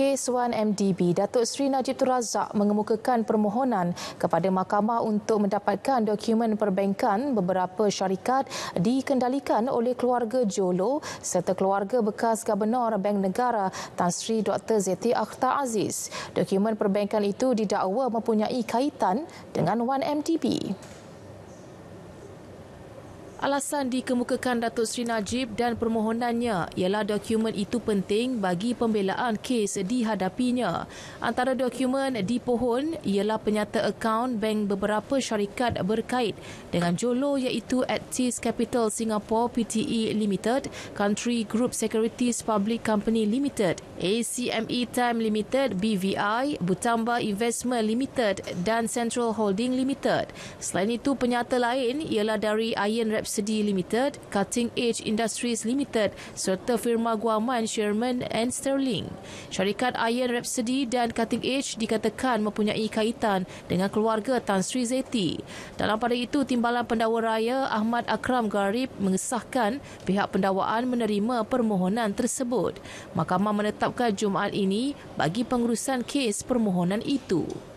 kes 1MDB, Datuk Seri Najib Turazak mengemukakan permohonan kepada mahkamah untuk mendapatkan dokumen perbankan beberapa syarikat dikendalikan oleh keluarga Jolo serta keluarga bekas Gubernur Bank Negara Tan Sri Dr. Zeti Akhtar Aziz. Dokumen perbankan itu didakwa mempunyai kaitan dengan 1MDB. Alasan dikemukakan Datuk Seri Najib dan permohonannya ialah dokumen itu penting bagi pembelaan kes dihadapinya. Antara dokumen dipohon ialah penyata akaun bank beberapa syarikat berkait dengan Jolo iaitu Actis Capital Singapore PTE Limited, Country Group Securities Public Company Limited, ACME Time Limited BVI, Butamba Investment Limited dan Central Holding Limited. Selain itu, penyata lain ialah dari Iron Reps Subsidy Limited, Cutting Edge Industries Limited serta firma guaman Sherman and Sterling. Syarikat Iron Rhapsody dan Cutting Edge dikatakan mempunyai kaitan dengan keluarga Tan Sri Zeti. Dalam pada itu, Timbalan Pendakwa Raya Ahmad Akram Garib mengesahkan pihak pendakwaan menerima permohonan tersebut. Mahkamah menetapkan Jumaat ini bagi pengurusan kes permohonan itu.